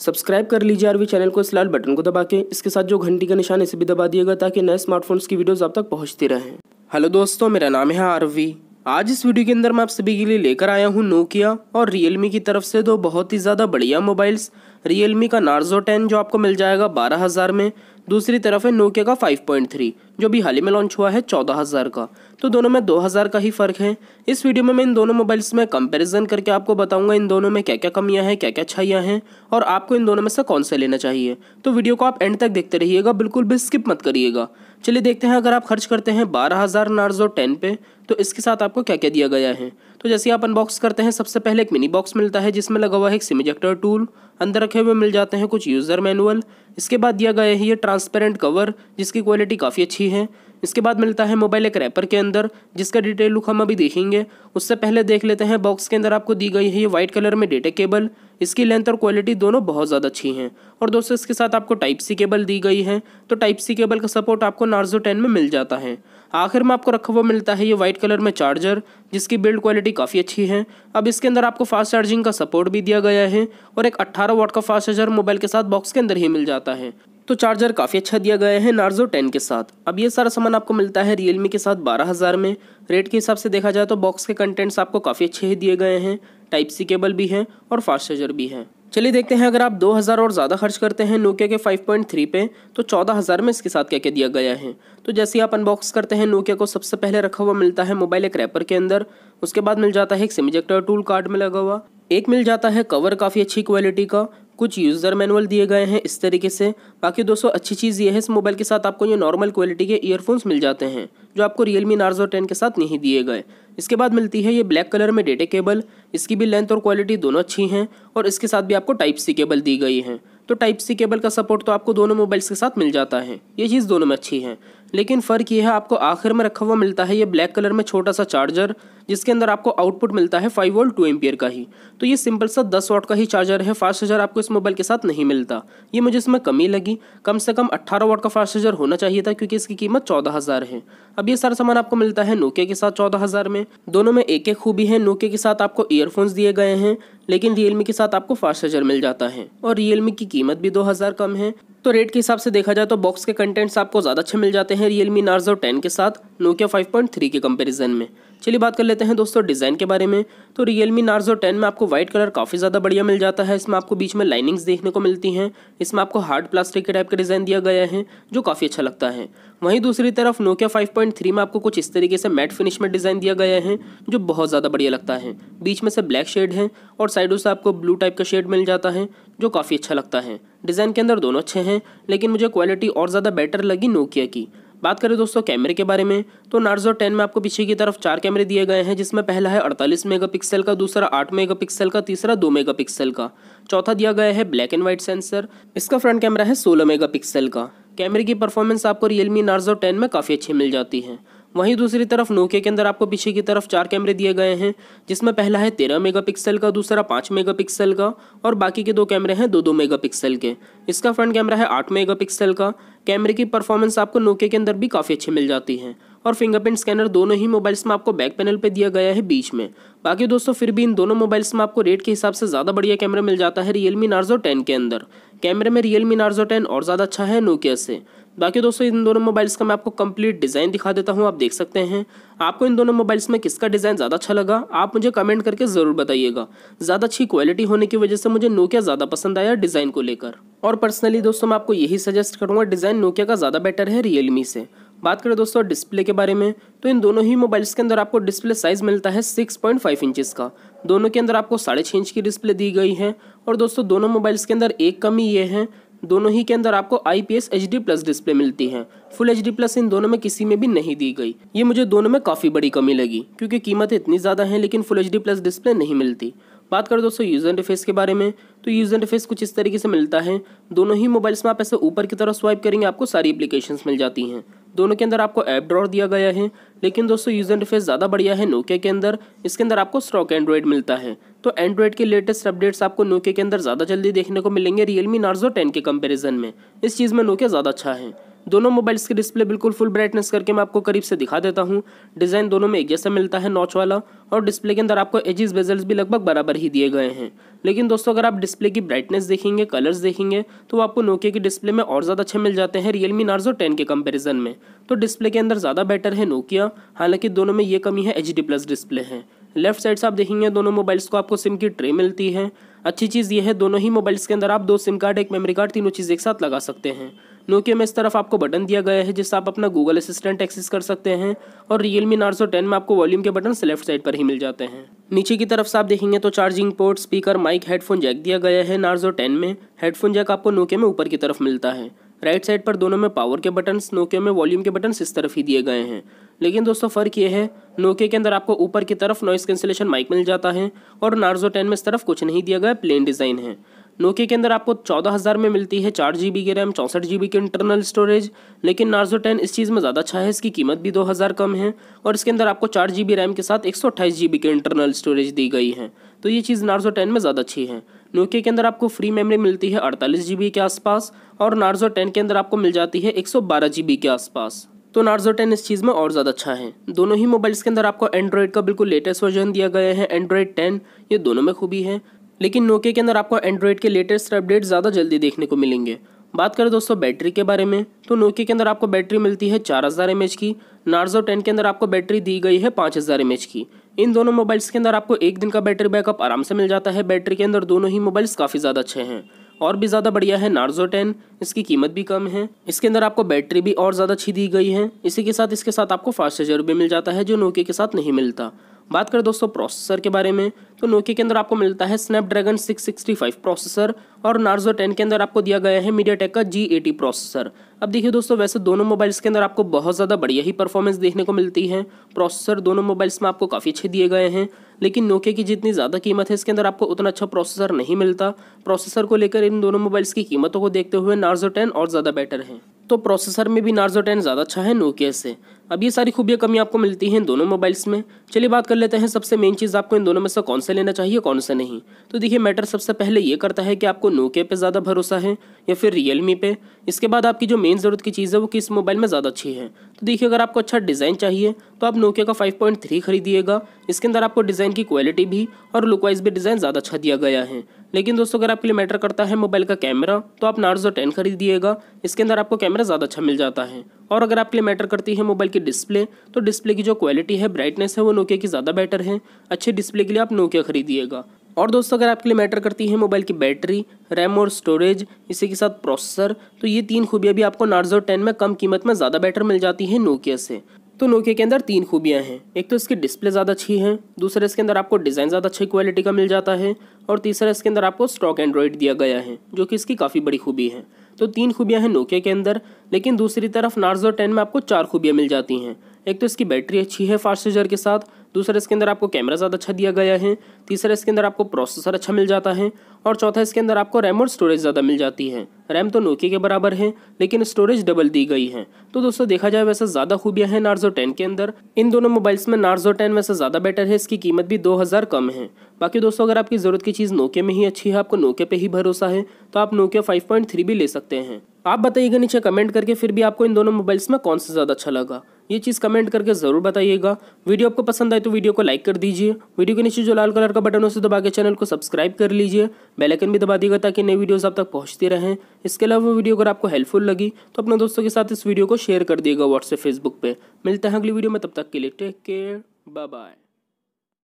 subscribe कर लीजिए RV channel को इस लाल बटन को दबा के इसके साथ जो घंटी का निशान इसे भी दबा दिएगा ताकि नए स्मार्टफोन्स की वीडियोस आप तक पहुंचती रहें हेलो दोस्तों मेरा नाम है आरवी आज इस वीडियो के अंदर मैं आप सभी के लिए लेकर आया हूं नोकिया और रियलमी की तरफ से दो बहुत ही ज़्यादा बढ़िया मोबाइल्स रियलमी का नार्जो टेन जो आपको मिल जाएगा बारह हज़ार में दूसरी तरफ है नोकिया का फाइव पॉइंट थ्री जो भी हाल ही में लॉन्च हुआ है चौदह हज़ार का तो दोनों में दो हज़ार का ही फ़र्क है इस वीडियो में मैं इन दोनों मोबाइल्स में कंपैरिजन करके आपको बताऊंगा इन दोनों में क्या क्या कमियां हैं क्या क्या अच्छाइयाँ हैं और आपको इन दोनों में से कौन सा लेना चाहिए तो वीडियो को आप एंड तक देखते रहिएगा बिल्कुल भी स्किप मत करिएगा चलिए देखते हैं अगर आप खर्च करते हैं बारह हज़ार नार्जो टेन पे तो इसके साथ आपको क्या क्या दिया गया है तो जैसे आप अनबॉक्स करते हैं सबसे पहले एक मिनी बॉक्स मिलता है जिसमें लगा हुआ है एक सिम इजेक्टर टूल अंदर रखे हुए मिल जाते हैं कुछ यूज़र मैनुअल इसके बाद दिया गया है ये ट्रांसपेरेंट कवर जिसकी क्वालिटी काफ़ी अच्छी हैं इसके बाद मिलता है मोबाइल एक रैपर के अंदर जिसका डिटेल लुक हम अभी देखेंगे उससे पहले देख लेते हैं बॉक्स के अंदर आपको दी गई है ये वाइट कलर में डेटा केबल इसकी लेंथ और क्वालिटी दोनों बहुत ज़्यादा अच्छी हैं और दोस्तों इसके साथ आपको टाइप सी केबल दी गई है तो टाइप सी केबल का सपोर्ट आपको नार्जो टेन में मिल जाता है आखिर में आपको रखा हुआ मिलता है ये वाइट कलर में चार्जर जिसकी बिल्ड क्वालिटी काफ़ी अच्छी है अब इसके अंदर आपको फास्ट चार्जिंग का सपोर्ट भी दिया गया है और एक अट्ठारह वाट का फास्ट चार्जर मोबाइल के साथ बॉक्स के अंदर ही मिल जाता है तो चार्जर काफ़ी अच्छा दिया गया है नार्जो टेन के साथ अब ये सारा सामान वन आपको मिलता है रियलमी के साथ बारह हज़ार में रेट के हिसाब से देखा जाए तो बॉक्स के कंटेंट्स आपको काफ़ी अच्छे ही दिए गए हैं टाइप सी केबल भी है और फास्ट चार्जर भी है चलिए देखते हैं अगर आप 2000 और ज़्यादा खर्च करते हैं नोकिया के 5.3 पे तो 14000 में इसके साथ क्या क्या दिया गया है तो जैसे ही आप अनबॉक्स करते हैं नोकिया को सबसे पहले रखा हुआ मिलता है मोबाइल एक रैपर के अंदर उसके बाद मिल जाता है एक सिमजेक्टर टूल कार्ड में लगा हुआ एक मिल जाता है कवर काफ़ी अच्छी क्वालिटी का कुछ यूज़र मैनुअल दिए गए हैं इस तरीके से बाकी दोस्तों अच्छी चीज़ ये है इस मोबाइल के साथ आपको ये नॉर्मल क्वालिटी के ईयरफोन्स मिल जाते हैं जो आपको रियलमी नार्जो टेन के साथ नहीं दिए गए इसके बाद मिलती है ये ब्लैक कलर में डेटे केबल इसकी भी लेंथ और क्वालिटी दोनों अच्छी हैं और इसके साथ भी आपको टाइप सी केबल दी गई है तो टाइप सी केबल का सपोर्ट तो आपको दोनों मोबाइल्स के साथ मिल जाता है ये चीज़ दोनों में अच्छी है लेकिन फ़र्क यह है आपको आखिर में रखा हुआ मिलता है ये ब्लैक कलर में छोटा सा चार्जर जिसके अंदर आपको आउटपुट मिलता है फाइव वोल्ट टू एम्पियर का ही तो ये सिंपल सा दस वॉट का ही चार्जर है फास्ट चार्जर आपको इस मोबाइल के साथ नहीं मिलता ये मुझे इसमें कमी लगी कम से कम अट्ठारह वॉट का फास्ट चार्जर होना चाहिए था क्योंकि इसकी कीमत चौदह हज़ार है अब ये सारा सामान आपको मिलता है नोकिया के साथ चौदह हज़ार में दोनों में एक एक खूबी है नोकिया के साथ आपको ईयरफोन्स दिए गए हैं लेकिन रियलमी के साथ आपको फास्ट चार्जर मिल जाता है और रियलमी की कीमत भी दो हज़ार कम है तो रेट के हिसाब से देखा जाए तो बॉक्स के कंटेंट्स आपको ज़्यादा अच्छे मिल जाते हैं रियलमी नार्जो टेन के साथ नोकिया फाइव पॉइंट थ्री के कंपेरिजन में चलिए बात कर लेते हैं दोस्तों डिज़ाइन के बारे में तो रियल मी नार्जो टेन में आपको व्हाइट कलर काफ़ी ज़्यादा बढ़िया मिल जाता है इसमें आपको बीच में लाइनिंग्स देखने को मिलती हैं इसमें आपको हार्ड प्लास्टिक के टाइप का डिज़ाइन दिया गया है जो काफ़ी अच्छा लगता है वहीं दूसरी तरफ नोकिया 5.3 में आपको कुछ इस तरीके से मैट फिनिश में डिज़ाइन दिया गया है जो बहुत ज़्यादा बढ़िया लगता है बीच में से ब्लैक शेड है और साइडों से आपको ब्लू टाइप का शेड मिल जाता है जो काफ़ी अच्छा लगता है डिज़ाइन के अंदर दोनों अच्छे हैं लेकिन मुझे क्वालिटी और ज़्यादा बेटर लगी नोकिया की बात करें दोस्तों कैमरे के बारे में तो नार्जो 10 में आपको पीछे की तरफ चार कैमरे दिए गए हैं जिसमें पहला है 48 मेगापिक्सल का दूसरा 8 मेगापिक्सल का तीसरा 2 मेगापिक्सल का चौथा दिया गया है ब्लैक एंड व्हाइट सेंसर इसका फ्रंट कैमरा है सोलह मेगापिक्सल का कैमरे की परफॉर्मेंस आपको रियलमी नार्जो टेन में काफ़ी अच्छी मिल जाती है वहीं दूसरी तरफ नोकिया के अंदर आपको पीछे की तरफ चार कैमरे दिए गए हैं जिसमें पहला है तेरह मेगापिक्सल का दूसरा पाँच मेगापिक्सल का और बाकी के दो कैमरे हैं दो दो मेगापिक्सल के इसका फ्रंट कैमरा है आठ मेगापिक्सल का कैमरे की परफॉर्मेंस आपको नोकिया के अंदर भी काफ़ी अच्छी मिल जाती है और फिंगरप्रिंट स्कैनर दोनों ही मोबाइल्स में आपको बैक पैनल पे दिया गया है बीच में बाकी दोस्तों फिर भी इन दोनों मोबाइल्स में आपको रेट के हिसाब से ज़्यादा बढ़िया कैमरा मिल जाता है रियलमी नार्जो टेन के अंदर कैमरे में रियलमी नार्जो टेन और ज़्यादा अच्छा है नोकिया से बाकी दोस्तों इन दोनों मोबाइल्स का मैं आपको कंप्लीट डिज़ाइन दिखा देता हूँ आप देख सकते हैं आपको इन दोनों मोबाइल्स में किसका डिज़ाइन ज़्यादा अच्छा लगा आप मुझे कमेंट करके ज़रूर बताइएगा ज़्यादा अच्छी क्वालिटी होने की वजह से मुझे नोकिया ज़्यादा पसंद आया डिज़ाइन को लेकर और पर्सनली दोस्तों मैं आपको यही सजेस्ट करूँगा डिज़ाइन नोकिया का ज़्यादा बेटर है रियलमी से बात करें दोस्तों डिस्प्ले के बारे में तो इन दोनों ही मोबाइल्स के अंदर आपको डिस्प्ले साइज़ मिलता है 6.5 इंचेस का दोनों के अंदर आपको साढ़े छः इंच की डिस्प्ले दी गई है और दोस्तों दोनों मोबाइल्स के अंदर एक कमी ये है दोनों ही के अंदर आपको I P S H D plus display मिलती है फुल एच डी प्लस इन दोनों में किसी में भी नहीं दी गई ये मुझे दोनों में काफ़ी बड़ी कमी लगी क्योंकि कीमत इतनी ज़्यादा है लेकिन full H D plus display नहीं मिलती बात करें दोस्तों यूजर इंटरफेस के बारे में तो यूजर इंटरफेस कुछ इस तरीके से मिलता है दोनों ही मोबाइल्स में आप ऐसे ऊपर की तरफ स्वाइप करेंगे आपको सारी एप्लीकेशंस मिल जाती हैं दोनों के अंदर आपको ऐप ड्रॉर दिया गया है लेकिन दोस्तों यूजर इंटरफेस ज़्यादा बढ़िया है नोकिया के अंदर इसके अंदर आपको स्टॉक एंड्रॉयड मिलता है तो एंड्रॉयड के लेटेस्ट अपडेट्स आपको नोकिया के अंदर ज़्यादा जल्दी देखने को मिलेंगे रियलमी नार्जो टेन के कंपेरिजन में इस चीज़ में नोकिया ज़्यादा अच्छा है दोनों मोबाइल्स की डिस्प्ले बिल्कुल फुल ब्राइटनेस करके मैं आपको करीब से दिखा देता हूँ डिज़ाइन दोनों में एक जैसा मिलता है नॉच वाला और डिस्प्ले के अंदर आपको एजिस बेजल्स भी लगभग बराबर ही दिए गए हैं लेकिन दोस्तों अगर आप डिस्प्ले की ब्राइटनेस देखेंगे कलर्स देखेंगे तो आपको नोकिया के डिस्प्ले में और ज़्यादा अच्छे मिल जाते हैं रियलमी नार्जो टेन के कम्पेरिजन में तो डिस्प्ले के अंदर ज़्यादा बेटर है नोकिया हालांकि दोनों में ये कमी है एच प्लस डिस्प्ले है लेफ्ट साइड से आप देखेंगे दोनों मोबाइल्स को आपको सिम की ट्रे मिलती है अच्छी चीज़ ये है दोनों ही मोबाइल्स के अंदर आप दो सिम कार्ड एक मेमोरी कार्ड तीनों चीज़ एक साथ लगा सकते हैं नोकिया में इस तरफ आपको बटन दिया गया है जिससे आप अपना गूगल असिस्टेंट एक्सेस कर सकते हैं और रियलमी नार्सो टेन में आपको वॉल्यूम के बटन लेफ्ट साइड पर ही मिल जाते हैं नीचे की तरफ से आप देखेंगे तो charging port speaker mic headphone jack दिया गया है नार्जो टेन में हेडफोन जैक आपको नोकिया में ऊपर की तरफ मिलता है राइट साइड पर दोनों में पावर के बटन नोकिया में वॉल्यूम के बटन इस तरफ ही दिए गए हैं लेकिन दोस्तों फ़र्क ये है नोकिया के अंदर आपको ऊपर की तरफ नॉइस कैंसिलेशन माइक मिल जाता है और नार्जो टेन में इस तरफ कुछ नहीं दिया गया प्लेन डिज़ाइन है नोकिया के अंदर आपको चौदह हज़ार में मिलती है चार जी की रैम चौंसठ जी की इंटरनल स्टोरेज लेकिन नार्जो टेन इस चीज़ में ज़्यादा अच्छा है इसकी कीमत भी दो हज़ार कम है और इसके अंदर आपको चार जी रैम के साथ एक सौ अट्ठाईस जी की इंटरनल स्टोरेज दी गई है तो ये चीज़ नार्जो टेन में ज़्यादा अच्छी है नोकिया के अंदर आपको फ्री मेमरी मिलती है अड़तालीस जी के आसपास और नार्जो टेन के अंदर आपको मिल जाती है एक सौ बारह जी के आसपास तो नार्जो टेन इस चीज़ में और ज़्यादा अच्छा है दोनों ही मोबाइल्स के अंदर आपको एंड्रॉयड का बिल्कुल लेटेस्ट वर्जन दिया गया है एंड्रॉयड टेन ये दोनों में खूबी है लेकिन नोकिया के अंदर आपको एंड्रॉयड के लेटेस्ट अपडेट ज़्यादा जल्दी देखने को मिलेंगे बात करें दोस्तों बैटरी के बारे में तो नोकिया के अंदर आपको बैटरी मिलती है चार हज़ार एम की नार्जो टेन के अंदर आपको बैटरी दी गई है पाँच हज़ार एम की इन दोनों मोबाइल्स के अंदर आपको एक दिन का बैटरी बैकअप आराम से मिल जाता है बैटरी के अंदर दोनों ही मोबाइल्स काफ़ी ज़्यादा अच्छे हैं और भी ज़्यादा बढ़िया है नार्जो टेन इसकी कीमत भी कम है इसके अंदर आपको बैटरी भी और ज़्यादा अच्छी दी गई है इसी के साथ इसके साथ आपको फास्ट चार्जर भी मिल जाता है जो नोकिया के साथ नहीं मिलता बात करें दोस्तों प्रोसेसर के बारे में तो नोकिया के अंदर आपको मिलता है स्नैपड्रैगन 665 प्रोसेसर और नार्जो 10 के अंदर आपको दिया गया है टेक का जी प्रोसेसर अब देखिए दोस्तों वैसे दोनों मोबाइल्स के अंदर आपको बहुत ज़्यादा बढ़िया ही परफॉर्मेंस देखने को मिलती है प्रोसेसर दोनों मोबाइल्स में आपको काफ़ी अच्छे दिए गए हैं लेकिन नोकिया की जितनी ज़्यादा कीमत है इसके अंदर आपको उतना अच्छा प्रोसेसर नहीं मिलता प्रोसेसर को लेकर इन दोनों मोबाइल्स की कीमतों को देखते हुए नार्जो टेन और ज़्यादा बेटर है तो प्रोसेसर में भी नार्जो टेन ज़्यादा अच्छा है नोकिया से अब ये सारी खूबियाँ कमी आपको मिलती हैं दोनों मोबाइल्स में चलिए बात कर लेते हैं सबसे मेन चीज़ आपको इन दोनों में से कौन सा लेना चाहिए कौन सा नहीं तो देखिए मैटर सबसे पहले ये करता है कि आपको नोकिया पे ज़्यादा भरोसा है या फिर रियलमी पे इसके बाद आपकी जो मेन ज़रूरत की चीज़ है वो किस मोबाइल में ज़्यादा अच्छी है तो देखिए अगर आपको अच्छा डिज़ाइन चाहिए तो आप नोकिया का 5.3 खरीदिएगा इसके अंदर आपको डिज़ाइन की क्वालिटी भी और लुक वाइज भी डिज़ाइन ज़्यादा अच्छा दिया गया है लेकिन दोस्तों अगर आपके लिए मैटर करता है मोबाइल का कैमरा तो आप नार्जो टेन खरीदिएगा इसके अंदर आपको कैमरा ज़्यादा अच्छा मिल जाता है और अगर आपके लिए मैटर करती है मोबाइल की डिस्प्ले तो डिस्प्ले की जो क्वालिटी है ब्राइटनेस है वो नोकिया की ज़्यादा बेटर है अच्छे डिस्प्ले के लिए आप नोकिया खरीदिएगा और दोस्तों अगर आपके लिए मैटर करती है मोबाइल की बैटरी रैम और स्टोरेज इसी के साथ प्रोसेसर तो ये तीन खूबियाँ भी आपको नार्जो टेन में कम कीमत में ज़्यादा बेटर मिल जाती है नोकिया से तो नोकिया के अंदर तीन खूबियाँ हैं एक तो इसकी डिस्प्ले ज़्यादा अच्छी है दूसरा इसके अंदर आपको डिज़ाइन ज़्यादा अच्छी क्वालिटी का मिल जाता है और तीसरा इसके अंदर आपको स्टॉक एंड्रॉयड दिया गया है जो कि इसकी काफ़ी बड़ी खूबी है तो तीन खूबियाँ हैं नोकिया के अंदर लेकिन दूसरी तरफ नार्जो टेन में आपको चार खूबियाँ मिल जाती हैं एक तो इसकी बैटरी अच्छी है फास्ट चार्जर के साथ दूसरा इसके अंदर आपको कैमरा ज़्यादा अच्छा दिया गया है तीसरा इसके अंदर आपको प्रोसेसर अच्छा मिल जाता है और चौथा इसके अंदर आपको रैम और स्टोरेज ज़्यादा मिल जाती है रैम तो नोकिया के बराबर है लेकिन स्टोरेज डबल दी गई है तो दोस्तों देखा जाए वैसे ज़्यादा खूबियाँ हैं नार्जो टेन के अंदर इन दोनों मोबाइल्स में नार्जो टेन वैसे ज़्यादा बेटर है इसकी कीमत भी दो हज़ार कम है बाकी दोस्तों अगर आपकी ज़रूरत की चीज़ नोकिया में ही अच्छी है आपको नोकिया पे ही भरोसा है तो आप नोकिया फाइव पॉइंट थ्री भी ले सकते हैं आप बताइएगा नीचे कमेंट करके फिर भी आपको इन दोनों मोबाइल्स में कौन सा ज़्यादा अच्छा लगा ये चीज़ कमेंट करके ज़रूर बताइएगा वीडियो आपको पसंद आए तो वीडियो को लाइक कर दीजिए वीडियो के नीचे जो लाल कलर का बटन उसे दबा के चैनल को सब्सक्राइब कर लीजिए बेलाइकन भी दबा दीजिएगा ताकि नई वीडियोज़ आप तक पहुँचती रहें इसके अलावा वीडियो अगर आपको हेल्पफुल लगी तो अपने दोस्तों के साथ इस वीडियो को शेयर कर दिएगा व्हाट्सएप फेसबुक पर मिलते हैं अगली वीडियो में तब तक के लिए टेक केयर बाय बाय